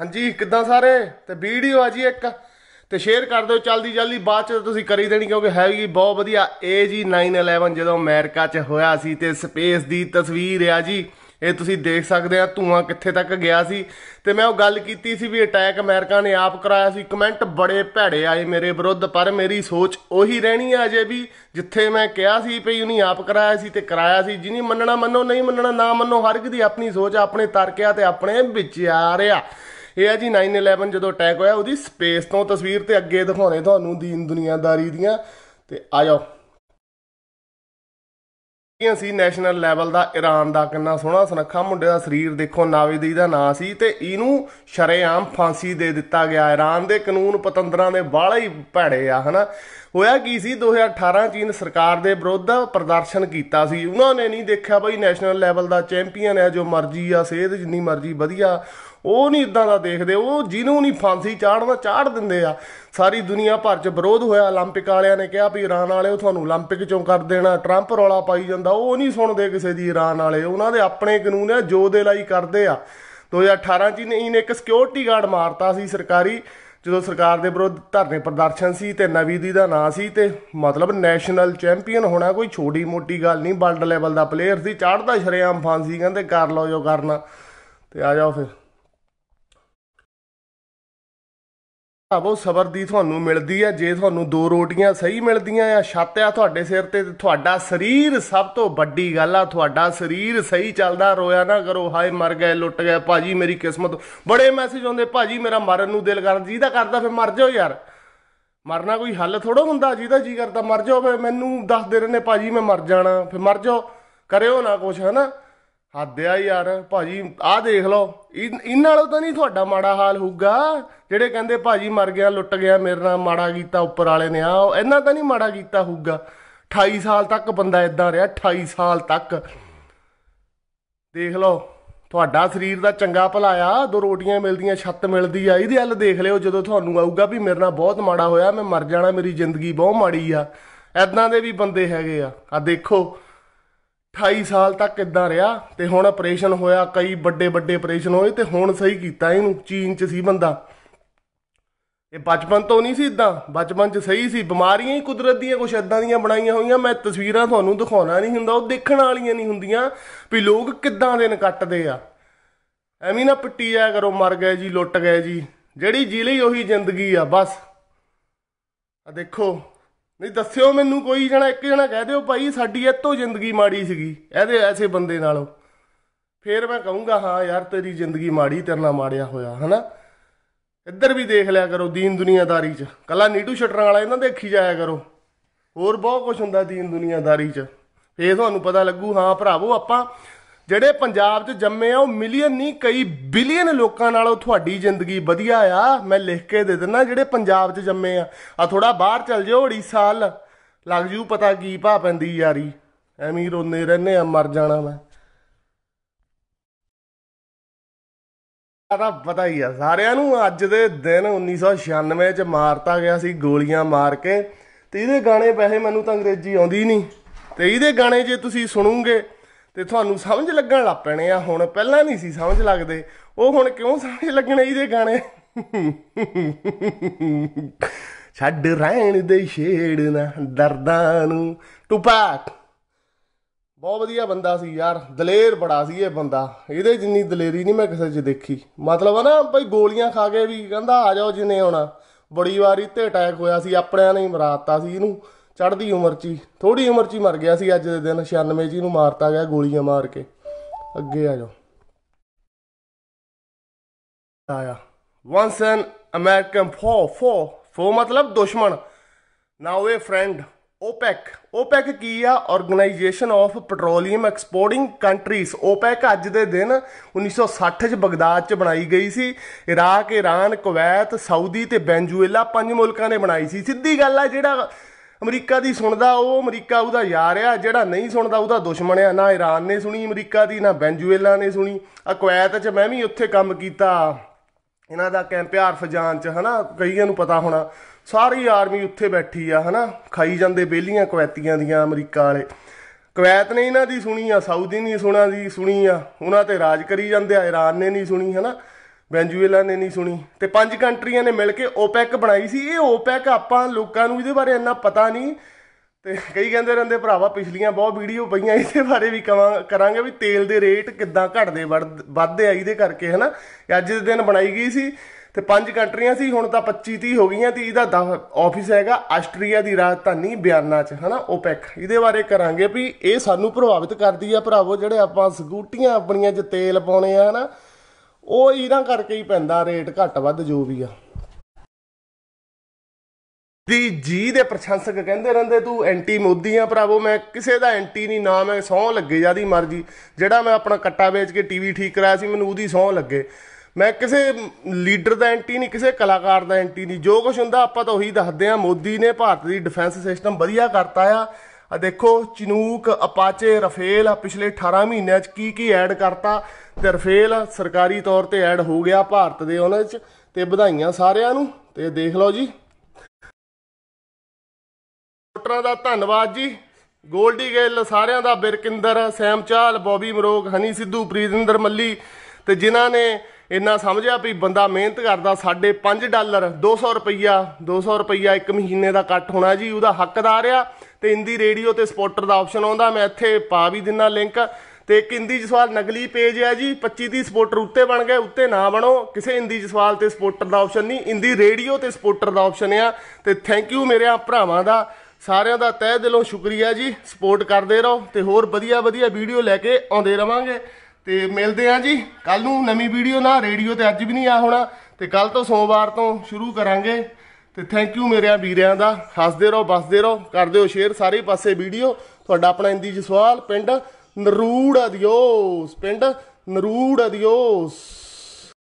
ਹਾਂਜੀ ਕਿੱਦਾਂ ਸਾਰੇ ਤੇ ਵੀਡੀਓ ਆ ਜੀ ਇੱਕ ਤੇ ਸ਼ੇਅਰ ਕਰ ਦਿਓ ਜਲਦੀ ਜਲਦੀ ਬਾਅਦ ਚ ਤੁਸੀਂ ਕਰੀ ਦੇਣੀ ਕਿਉਂਕਿ ਹੈਗੀ ਬਹੁਤ ਵਧੀਆ ਏ ਜੀ 911 ਜਦੋਂ ਅਮਰੀਕਾ ਚ ਹੋਇਆ ਸੀ ਤੇ ਸਪੇਸ ਦੀ ਤਸਵੀਰ ਆ ਜੀ ਇਹ ਤੁਸੀਂ ਦੇਖ ਸਕਦੇ ਆ ਧੂਆਂ ਕਿੱਥੇ ਤੱਕ ਗਿਆ ਸੀ ਤੇ ਮੈਂ ਉਹ ਗੱਲ ਕੀਤੀ ਸੀ ਵੀ ਅਟੈਕ ਅਮਰੀਕਾ ਨੇ ਆਪ ਕਰਾਇਆ ਸੀ ਕਮੈਂਟ ਬੜੇ ਭੈੜੇ ਆਏ ਮੇਰੇ ਵਿਰੁੱਧ ਪਰ ਮੇਰੀ ਸੋਚ ਉਹੀ ਰਹਿਣੀ ਆ ਅਜੇ ਵੀ ਜਿੱਥੇ ਮੈਂ ਕਿਹਾ ਸੀ ਭਈ ਉਹਨੇ ਆਪ ਕਰਾਇਆ ਸੀ ਤੇ ਕਰਾਇਆ ਸੀ ਜਿਨੀ ਮੰਨਣਾ ਮੰਨੋ ਨਹੀਂ ਮੰਨਣਾ ਨਾ ਮੰਨੋ ਹਰ ਇੱਕ ਦੀ ਆਪਣੀ ਸੋਚ ਆਪਣੇ ਤਰਕਿਆ ਤੇ ਆਪਣੇ ਵਿਚਾਰ ਆ ਇਹ ਹੈ ਜੀ 911 ਜਦੋਂ ਅਟੈਕ ਹੋਇਆ ਉਹਦੀ ਸਪੇਸ ਤੋਂ ਤਸਵੀਰ ਤੇ ਅੱਗੇ ਦਿਖਾਉਣੇ ਤੁਹਾਨੂੰ ਦੀਨ ਦੁਨੀਆਦਾਰੀ ਦੀਆਂ ਤੇ ਆ ਜਾਓ ਇਹ ਸੀ ਨੈਸ਼ਨਲ ਲੈਵਲ ਦਾ ਈਰਾਨ ਦਾ ਕਿੰਨਾ ਸੋਹਣਾ ਸੁਨੱਖਾ ਮੁੰਡੇ ਦਾ ਸਰੀਰ ਦੇਖੋ ਨਾਵੇਦੀ ਦਾ ਨਾਂ ਸੀ ਤੇ ਇਹਨੂੰ ਸ਼ਰੇਆਮ ਫਾਂਸੀ ਦੇ ਦਿੱਤਾ ਗਿਆ ਈਰਾਨ ਦੇ ਕਾਨੂੰਨ ਪਤੰਦਰਾਂ ਦੇ ਬਾਲਾ ਹੀ ਭੜੇ ਆ ਹਨਾ ਹੋਇਆ ਕੀ ਸੀ 2018 ਚੀਨ ਸਰਕਾਰ ਦੇ ਵਿਰੁੱਧ ਪ੍ਰਦਰਸ਼ਨ ਕੀਤਾ ਸੀ ਉਹਨਾਂ ਨੇ ਨਹੀਂ ਦੇਖਿਆ ਬਈ ਨੈਸ਼ਨਲ ਲੈਵਲ ਦਾ ਚੈਂਪੀਅਨ ਹੈ ਜੋ ਮਰਜ਼ੀ ਆ ਸਿਹਤ ਜਿੰਨੀ ਮਰਜ਼ੀ ਵਧੀਆ ਉਹ ਨਹੀਂ ਇਦਾਂ ਦਾ ਦੇਖਦੇ ਉਹ ਜਿਹਨੂੰ ਨਹੀਂ ਫਾਂਸੀ ਚਾੜਨਾ ਚਾੜ ਦਿੰਦੇ ਆ ਸਾਰੀ ਦੁਨੀਆ ਭਰ 'ਚ ਵਿਰੋਧ ਹੋਇਆ 올림픽 ਵਾਲਿਆਂ ਨੇ ਕਿਹਾ ਵੀ ਇਰਾਨ ਵਾਲਿਓ ਤੁਹਾਨੂੰ 올림픽 ਚੋਂ ਕਰ ਦੇਣਾ 트럼ਪ ਰੌਲਾ ਪਾਈ ਜਾਂਦਾ ਉਹ ਨਹੀਂ ਸੁਣਦੇ ਕਿਸੇ ਦੀ ਇਰਾਨ ਵਾਲੇ ਉਹਨਾਂ ਦੇ ਆਪਣੇ ਕਾਨੂੰਨ ਆ ਜੋ ਦੇ ਲਈ ਕਰਦੇ ਆ 2018 ਚ ਇਹਨੇ ਇੱਕ ਸਿਕਿਉਰਿਟੀ ਗਾਰਡ ਮਾਰਤਾ ਸੀ ਸਰਕਾਰੀ ਜਦੋਂ ਸਰਕਾਰ ਦੇ ਵਿਰੁੱਧ ਧਰਨੇ ਪ੍ਰਦਰਸ਼ਨ ਸੀ ਤੇ ਨਵੀਦੀ ਦਾ ਨਾਂ ਸੀ ਤੇ ਮਤਲਬ ਨੈਸ਼ਨਲ ਚੈਂਪੀਅਨ ਹੋਣਾ ਕੋਈ ਛੋਟੀ ਮੋਟੀ ਗੱਲ ਨਹੀਂ ਵਰਲਡ ਲੈਵਲ ਦਾ ਪਲੇਅਰ ਸੀ ਚਾੜਦਾ ਸ਼ਰੇਆਮ ਫਾਂਸੀ ਕਹਿੰਦੇ ਕਰ ਲਓ ਜੋ ਕਰਨਾ ਤੇ ਆ ਜਾਓ ਫਿਰ ਭਾਵੋ ਸਬਰ ਦੀ ਤੁਹਾਨੂੰ ਮਿਲਦੀ ਹੈ ਜੇ ਤੁਹਾਨੂੰ ਦੋ ਰੋਟੀਆਂ ਸਹੀ ਮਿਲਦੀਆਂ ਆ ਛੱਤ ਆ ਤੁਹਾਡੇ ਸਿਰ ਤੇ ਤੁਹਾਡਾ ਸਰੀਰ ਸਭ ਤੋਂ ਵੱਡੀ ਗੱਲ ਆ ਤੁਹਾਡਾ ਸਰੀਰ ਸਹੀ ਚੱਲਦਾ ਰੋਇਆ ਨਾ ਕਰੋ ਹਾਏ ਮਰ ਗਏ ਲੁੱਟ ਗਏ ਭਾਜੀ ਮੇਰੀ ਕਿਸਮਤ ਬੜੇ ਮੈਸੇਜ ਆਉਂਦੇ ਭਾਜੀ ਮੇਰਾ ਮਰਨ ਨੂੰ ਦਿਲ ਕਰਦਾ ਜੀਦਾ ਕਰਦਾ ਫਿਰ ਮਰ ਜਾਓ ਯਾਰ ਮਰਨਾ ਕੋਈ ਹੱਲ ਥੋੜਾ ਹੁੰਦਾ ਜੀਦਾ ਜੀ ਕਰਦਾ ਮਰ ਜਾਓ ਮੈਨੂੰ ਦੱਸਦੇ ਰਹਿੰਦੇ ਭਾਜੀ ਮੈਂ ਮਰ ਜਾਣਾ ਫਿਰ ਮਰ ਜਾਓ ਕਰਿਓ ਨਾ ਕੁਛ ਹਨਾ ਹੱਦਿਆ ਆ ਯਾਰ ਭਾਜੀ ਆ ਦੇਖ ਲਓ ਇਹਨਾਂ ਨਾਲ ਤਾਂ ਨਹੀਂ ਤੁਹਾਡਾ ਮਾੜਾ ਹਾਲ ਹੋਊਗਾ ਜਿਹੜੇ ਕਹਿੰਦੇ ਭਾਜੀ ਮਰ ਗਿਆ ਲੁੱਟ ਗਿਆ ਮੇਰੇ ਨਾਲ ਮਾੜਾ ਕੀਤਾ ਉੱਪਰ ਵਾਲੇ ਨੇ ਆ ਇਹਨਾਂ ਤਾਂ ਨਹੀਂ ਮਾੜਾ ਕੀਤਾ ਹੋਊਗਾ 28 ਸਾਲ ਤੱਕ ਬੰਦਾ ਇਦਾਂ ਰਿਹਾ 28 ਸਾਲ ਤੱਕ ਦੇਖ ਲਓ ਤੁਹਾਡਾ ਸਰੀਰ ਦਾ ਚੰਗਾ ਭਲਾ ਆ ਦੋ ਰੋਟੀਆਂ ਮਿਲਦੀਆਂ ਛੱਤ ਮਿਲਦੀ ਆ ਇਹਦੇ ਹੱਲ ਦੇਖ ਲਿਓ ਜਦੋਂ ਤੁਹਾਨੂੰ ਆਊਗਾ ਵੀ ਮੇਰੇ ਨਾਲ ਬਹੁਤ ਮਾੜਾ ਹੋਇਆ ਮੈਂ ਮਰ ਜਾਣਾ ਮੇਰੀ ਜ਼ਿੰਦਗੀ ਬਹੁਤ ਮਾੜੀ ਆ ਐਦਾਂ ਦੇ ਵੀ ਬੰਦੇ ਹੈਗੇ ਆ ਆ ਦੇਖੋ 28 ਸਾਲ ਤੱਕ ਇਦਾਂ ਰਿਹਾ ਤੇ ਹੁਣ ਆਪਰੇਸ਼ਨ ਹੋਇਆ ਕਈ ਵੱਡੇ ਵੱਡੇ ਆਪਰੇਸ਼ਨ ਹੋਏ ਤੇ ਹੁਣ ਸਹੀ ਕੀਤਾ ਇਹਨੂੰ ਚੀਨ 'ਚ ਸੀ ਬੰਦਾ ਇਹ ਬਚਪਨ ਤੋਂ ਨਹੀਂ ਸੀ ਇਦਾਂ ਬਚਪਨ 'ਚ ਸਹੀ ਸੀ ਬਿਮਾਰੀਆਂ ਹੀ ਕੁਦਰਤ ਦੀਆਂ ਕੁਛ ਇਦਾਂ ਦੀਆਂ ਬਣਾਈਆਂ ਹੋਈਆਂ ਮੈਂ ਤਸਵੀਰਾਂ ਤੁਹਾਨੂੰ ਦਿਖਾਉਣਾ ਨਹੀਂ ਹੁੰਦਾ ਉਹ ਦੇਖਣ ਵਾਲੀਆਂ ਨਹੀਂ ਹੁੰਦੀਆਂ ਵੀ ਲੋਕ ਕਿੱਦਾਂ ਦਿਨ ਕੱਟਦੇ ਆ ਐਵੇਂ ਨਾ ਪਿੱਟੀ ਜਾਇਆ ਕਰੋ ਮਰ ਗਏ ਜੀ ਲੁੱਟ ਗਏ ਜੀ ਜਿਹੜੀ ਜੀ ਲਈ ਉਹੀ ਜ਼ਿੰਦਗੀ ਆ ਬਸ ਆ ਦੇਖੋ ਨਹੀਂ ਦੱਸਿਓ ਮੈਨੂੰ ਕੋਈ ਜਣਾ ਇੱਕ ਜਣਾ ਕਹਿ ਦਿਓ ਭਾਈ ਸਾਡੀ ਇਤੋਂ ਜ਼ਿੰਦਗੀ ਮਾੜੀ ਸੀਗੀ ਇਹਦੇ ਐਸੇ ਬੰਦੇ ਨਾਲੋਂ ਫੇਰ ਮੈਂ ਕਹੂੰਗਾ ਹਾਂ ਯਾਰ ਤੇਰੀ ਜ਼ਿੰਦਗੀ ਮਾੜੀ ਤੇਰੇ ਨਾਲ ਮਾੜਿਆ ਹੋਇਆ ਹਨਾ ਇੱਧਰ ਵੀ ਦੇਖ ਲਿਆ ਕਰੋ ਦੀਨ ਦੁਨੀਆਦਾਰੀ 'ਚ ਕੱਲਾ ਨੀਟੂ ਸ਼ਟਰਾਂ ਵਾਲਾ ਇਹਨਾਂ ਦੇਖੀ ਜਾਇਆ ਕਰੋ ਹੋਰ ਬਹੁਤ ਕੁਝ ਹੁੰਦਾ ਦੀਨ ਦੁਨੀਆਦਾਰੀ 'ਚ ਫੇਰ ਤੁਹਾਨੂੰ ਪਤਾ ਲੱਗੂ ਹਾਂ ਭਰਾਵੋ ਆਪਾਂ ਜਿਹੜੇ ਪੰਜਾਬ 'ਚ ਜੰਮੇ ਆ ਉਹ ਮਿਲੀਅਨ ਨਹੀਂ ਕਈ ਬਿਲੀਅਨ ਲੋਕਾਂ ਨਾਲੋਂ ਤੁਹਾਡੀ ਜ਼ਿੰਦਗੀ ਵਧੀਆ ਆ ਮੈਂ ਲਿਖ ਕੇ ਦੇ ਦਿੰਦਾ ਜਿਹੜੇ ਪੰਜਾਬ 'ਚ ਜੰਮੇ ਆ ਆ ਥੋੜਾ ਬਾਹਰ ਚੱਲ ਜਿਓ ਓੜੀਸਾ ਲ ਲੱਗ ਜੂ ਪਤਾ ਕੀ ਭਾ ਪੈਂਦੀ ਯਾਰੀ ਐਵੇਂ ਰੋਨੇ ਰਹਿੰਨੇ ਆ ਮਰ ਜਾਣਾ ਮੈਂ ਆਦਾ ਪਤਾ ਹੀ ਆ ਸਾਰਿਆਂ ਨੂੰ ਅੱਜ ਦੇ ਦਿਨ 1996 ਚ ਮਾਰਤਾ ਗਿਆ ਸੀ ਗੋਲੀਆਂ ਮਾਰ ਕੇ ਤੇ ਇਹਦੇ ਗਾਣੇ ਪੈਸੇ ਮੈਨੂੰ ਤਾਂ ਅੰਗਰੇਜ਼ੀ ਆਉਂਦੀ ਨਹੀਂ ਤੇ ਇਹਦੇ ਗਾਣੇ ਜੇ ਤੁਸੀਂ ਸੁਣੋਗੇ ਤੇ ਤੁਹਾਨੂੰ ਸਮਝ ਲੱਗਣ ਲੱਗ ਪੈਣੇ ਆ ਹੁਣ ਪਹਿਲਾਂ ਨਹੀਂ ਸੀ ਸਮਝ ਲੱਗਦੇ ਉਹ ਹੁਣ ਕਿਉਂ ਸਮਝ ਲੱਗਣੇ ਇਹਦੇ ਗਾਣੇ ਛੱਡ ਰਹਿਣ ਦੇ ਛੇੜ ਨਾ ਦਰਦਾਂ ਨੂੰ ਟੁਪਾਕ ਬਹੁਤ ਵਧੀਆ ਬੰਦਾ ਸੀ ਯਾਰ ਦਲੇਰ ਬੜਾ ਸੀ ਇਹ ਬੰਦਾ ਇਹਦੇ ਜਿੰਨੀ ਦਲੇਰੀ ਨਹੀਂ ਮੈਂ ਕਿਸੇ 'ਚ ਦੇਖੀ ਮਤਲਬ ਆ ਨਾ ਭਾਈ ਗੋਲੀਆਂ ਖਾ ਕੇ ਵੀ ਕਹਿੰਦਾ ਆ ਜਾਓ ਜਿੰਨੇ ਆਉਣਾ ਬੜੀ ਵਾਰੀ ਤੇ ਅਟੈਕ ਹੋਇਆ ਸੀ ਆਪਣਿਆਂ ਨੇ ਹੀ ਮਰਾਤਾ ਸੀ ਇਹਨੂੰ ਚੜਦੀ ਉਮਰ 'ਚ ਥੋੜੀ ਉਮਰ 'ਚ ਮਰ ਗਿਆ ਸੀ ਅੱਜ ਦੇ ਦਿਨ 96 ਜੀ ਨੂੰ ਮਾਰਤਾ ਗਿਆ ਗੋਲੀਆਂ ਮਾਰ ਕੇ ਅੱਗੇ ਆ ਜਾਓ ਆਇਆ ਵਾਂਸ ਐਨ ਅਮਰੀਕਨ ਫੋ 4 4 ਮਤਲਬ ਦੁਸ਼ਮਣ ਨਾਓ ਇਹ ਫਰੈਂਡ OPEC OPEC ਕੀ ਆ organization of petroleum exporting countries OPEC ਅੱਜ ਦੇ ਦਿਨ 1960 ਚ ਬਗਦਾਦ ਚ ਬਣਾਈ ਗਈ ਸੀ ਇਰਾਕ ਇਰਾਨ ਕੁਵੈਤ ਸਾਊਦੀ ਤੇ ਬੈਂਜੂਏਲਾ ਪੰਜ ਮੁਲਕਾਂ ਨੇ ਬਣਾਈ ਸੀ ਸਿੱਧੀ ਗੱਲ ਆ ਜਿਹੜਾ ਅਮਰੀਕਾ ਦੀ ਸੁਣਦਾ ਉਹ ਅਮਰੀਕਾ ਉਹਦਾ ਯਾਰ ਆ ਜਿਹੜਾ ਨਹੀਂ ਸੁਣਦਾ ਉਹਦਾ ਦੁਸ਼ਮਣ ਆ ਨਾ ਇਰਾਨ ਨੇ ਸੁਣੀ ਅਮਰੀਕਾ ਦੀ ਨਾ ਬੈਂਜੂਏਲਾ ਨੇ ਸੁਣੀ ਆ 'ਚ ਮੈਂ ਵੀ ਉੱਥੇ ਕੰਮ ਕੀਤਾ ਇਹਨਾਂ ਦਾ ਕੈਂਪ ਹਰਫਜਾਨ 'ਚ ਹਨਾ ਕਈਆਂ ਨੂੰ ਪਤਾ ਹੋਣਾ ਸਾਰੀ ਆਰਮੀ ਉੱਥੇ ਬੈਠੀ ਆ ਹਨਾ ਖਾਈ ਜਾਂਦੇ ਬੇਲੀਆਂ ਕੁਵੈਤੀਆਂ ਦੀਆਂ ਅਮਰੀਕਾ ਵਾਲੇ ਕੁਵੈਤ ਨੇ ਇਹਨਾਂ ਦੀ ਸੁਣੀ ਆ ਸਾਊਦੀ ਨਹੀਂ ਸੁਣਾ ਦੀ ਸੁਣੀ ਆ ਉਹਨਾਂ ਤੇ ਰਾਜ ਕਰੀ ਜਾਂਦੇ ਆ ਇਰਾਨ ਨੇ ਨਹੀਂ ਸੁਣੀ ਹਨਾ ਵੈਂਜੂਏਲਾ ਨੇ ਨਹੀਂ ਸੁਣੀ ਤੇ ਪੰਜ ਕੰਟਰੀਆਂ ਨੇ ਮਿਲ ਕੇ ਓਪੈਕ ਬਣਾਈ ਸੀ ਇਹ ਓਪੈਕ ਆਪਾਂ ਲੋਕਾਂ ਨੂੰ ਇਹਦੇ ਬਾਰੇ ਇੰਨਾ ਪਤਾ ਨਹੀਂ ਤੇ ਕਈ ਕਹਿੰਦੇ ਰਹਿੰਦੇ ਭਰਾਵਾ ਪਿਛਲੀਆਂ ਬਹੁਤ ਵੀਡੀਓ ਪਈਆਂ ਇਸੇ ਬਾਰੇ ਵੀ ਕਵਾਂ ਕਰਾਂਗੇ ਵੀ ਤੇਲ ਦੇ ਰੇਟ ਕਿੱਦਾਂ ਘਟਦੇ ਵੱਧਦੇ ਆ ਇਹਦੇ ਕਰਕੇ ਹਨਾ ਅੱਜ ਦੇ ਦਿਨ ਬਣਾਈ ਗਈ ਸੀ ਤੇ ਪੰਜ ਕੰਟਰੀਆਂ ਸੀ ਹੁਣ ਤਾਂ 25 30 ਹੋ ਗਈਆਂ ਤੇ ਇਹਦਾ ਆਫਿਸ ਹੈਗਾ ਆਸਟਰੀਆ ਦੀ ਰਾਜਧਾਨੀ ਬਿਆਨਾ 'ਚ ਹਨਾ ਓਪੈਕ ਇਹਦੇ ਬਾਰੇ ਕਰਾਂਗੇ ਵੀ ਇਹ ਸਾਨੂੰ ਪ੍ਰਭਾਵਿਤ ਕਰਦੀ ਆ ਭਰਾਵੋ ਜਿਹੜੇ ਆਪਾਂ ਸਕੂਟੀਆਂ ਆਪਣੀਆਂ 'ਚ ਤੇਲ ਪਾਉਣੇ ਆ ਹਨਾ ਉਹ ਇਹਨਾਂ ਕਰਕੇ ਹੀ ਪੈਂਦਾ ਰੇਟ ਘੱਟ ਵੱਧ ਜੋ ਵੀ ਆ ਦੀ ਜੀ ਦੇ ਪ੍ਰਸ਼ੰਸਕ ਕਹਿੰਦੇ ਰਹਿੰਦੇ ਤੂੰ ਐਂਟੀ ਮੋਦੀ ਆ ਭਰਾਵੋ ਮੈਂ ਕਿਸੇ ਦਾ ਐਂਟੀ ਨਹੀਂ ਨਾ ਮੈਂ ਸੌ ਲੱਗੇ ਜਾਂਦੀ ਮਰਜੀ ਜਿਹੜਾ ਮੈਂ ਆਪਣਾ ਕੱਟਾ ਵੇਚ ਕੇ ਟੀਵੀ ਠੀਕ ਕਰਾਇਆ ਸੀ ਮੈਨੂੰ ਉਹਦੀ ਸੌ ਲੱਗੇ ਮੈਂ ਕਿਸੇ ਲੀਡਰ ਦਾ ਐਂਟੀ ਨਹੀਂ ਕਿਸੇ ਕਲਾਕਾਰ ਦਾ ਐਂਟੀ ਨਹੀਂ ਜੋ ਕੁਝ ਹੁੰਦਾ ਆਪਾਂ ਤਾਂ ਉਹੀ ਦੱਸਦੇ ਆ ਮੋਦੀ ਨੇ ਭਾਰਤ ਦੀ ਡਿਫੈਂਸ ਸਿਸਟਮ ਵਧੀਆ ਕਰਤਾ ਆ ਆ ਦੇਖੋ ਚਿਨੂਕ ਅਪਾਚੇ ਰਫੇਲ ਪਿਛਲੇ 18 ਮਹੀਨਿਆਂ 'ਚ ਕੀ ਕੀ ਐਡ ਕਰਤਾ ਤੇ ਰਫੇਲ ਸਰਕਾਰੀ ਤੌਰ ਤੇ ਐਡ ਹੋ ਗਿਆ ਭਾਰਤ ਦੇ ਉਹਨਾਂ 'ਚ ਤੇ ਵਧਾਈਆਂ ਸਾਰਿਆਂ ਨੂੰ ਤੇ ਦੇਖ ਲਓ ਜੀ ਵੋਟਰਾਂ ਦਾ ਧੰਨਵਾਦ ਜੀ ਗੋਲਡੀ ਗੇਲ ਸਾਰਿਆਂ ਦਾ ਬਿਰਕਿੰਦਰ ਸੈਮਚਾਲ ਬੋਬੀ ਮਰੋਗ ਹਨੀ ਸਿੱਧੂ ਪ੍ਰੀਤਿੰਦਰ ਮੱਲੀ ਤੇ ਜਿਨ੍ਹਾਂ ਨੇ ਇੰਨਾ ਸਮਝਿਆ ਵੀ ਬੰਦਾ ਮਿਹਨਤ ਕਰਦਾ ਸਾਡੇ 5 ਡਾਲਰ 200 ਰੁਪਈਆ 200 ਰੁਪਈਆ ਇੱਕ ਮਹੀਨੇ ਦਾ ਕੱਟ ਹੋਣਾ ਜੀ ਉਹਦਾ ਹੱਕਦਾਰ ਆ ਤੇ ਹਿੰਦੀ ਰੇਡੀਓ ਤੇ ਸਪੋਰਟਰ ਦਾ ਆਪਸ਼ਨ ਆਉਂਦਾ ਮੈਂ ਇੱਥੇ ਪਾ ਵੀ ਦਿੰਨਾ ਲਿੰਕ ਤੇ ਇੱਕ ਹਿੰਦੀ ਜਸਵਾਲ ਨਕਲੀ ਪੇਜ ਹੈ ਜੀ 25 30 ਸਪੋਰਟਰ ਉੱਤੇ ਬਣ ਗਏ ਉੱਤੇ ਨਾ ਬਣੋ ਕਿਸੇ ਹਿੰਦੀ ਜਸਵਾਲ ਤੇ ਸਪੋਰਟਰ ਦਾ ਆਪਸ਼ਨ ਨਹੀਂ ਹਿੰਦੀ ਰੇਡੀਓ ਤੇ ਸਪੋਰਟਰ ਦਾ ਆਪਸ਼ਨ ਆ ਤੇ ਥੈਂਕ ਯੂ ਮੇਰੇ ਭਰਾਵਾਂ ਦਾ ਸਾਰਿਆਂ ਦਾ ਤਹਿ ਦਿਲੋਂ ਸ਼ੁਕਰੀਆ ਜੀ ਸਪੋਰਟ ਕਰਦੇ ਰਹੋ ਤੇ ਹੋਰ ਵਧੀਆ ਵਧੀਆ ਵੀਡੀਓ ਲੈ ਕੇ ਆਉਂਦੇ ਰਵਾਂਗੇ ਤੇ ਮਿਲਦੇ ਆਂ ਜੀ ਕੱਲ ਨੂੰ ਨਵੀਂ ਵੀਡੀਓ ਨਾਲ ਰੇਡੀਓ ਤੇ ਅੱਜ ਵੀ ਨਹੀਂ ਆ ਹੋਣਾ ਤੇ ਕੱਲ ਤੋਂ ਸੋਮਵਾਰ ਤੋਂ ਸ਼ੁਰੂ ਕਰਾਂਗੇ ਤੇ ਥੈਂਕ ਯੂ ਮੇਰਿਆਂ ਵੀਰਿਆਂ ਦਾ ਹੱਸਦੇ ਰਹੋ ਬਸਦੇ ਰਹੋ ਕਰਦੇ ਹੋ ਸ਼ੇਅਰ ਸਾਰੇ ਪਾਸੇ ਵੀਡੀਓ ਤੁਹਾਡਾ ਆਪਣਾ ਇੰਦੀ ਜਸਵਾਲ ਪਿੰਡ ਨਰੂੜ ਅਦਿਓਸ ਪਿੰਡ ਨਰੂੜ ਅਦਿਓਸ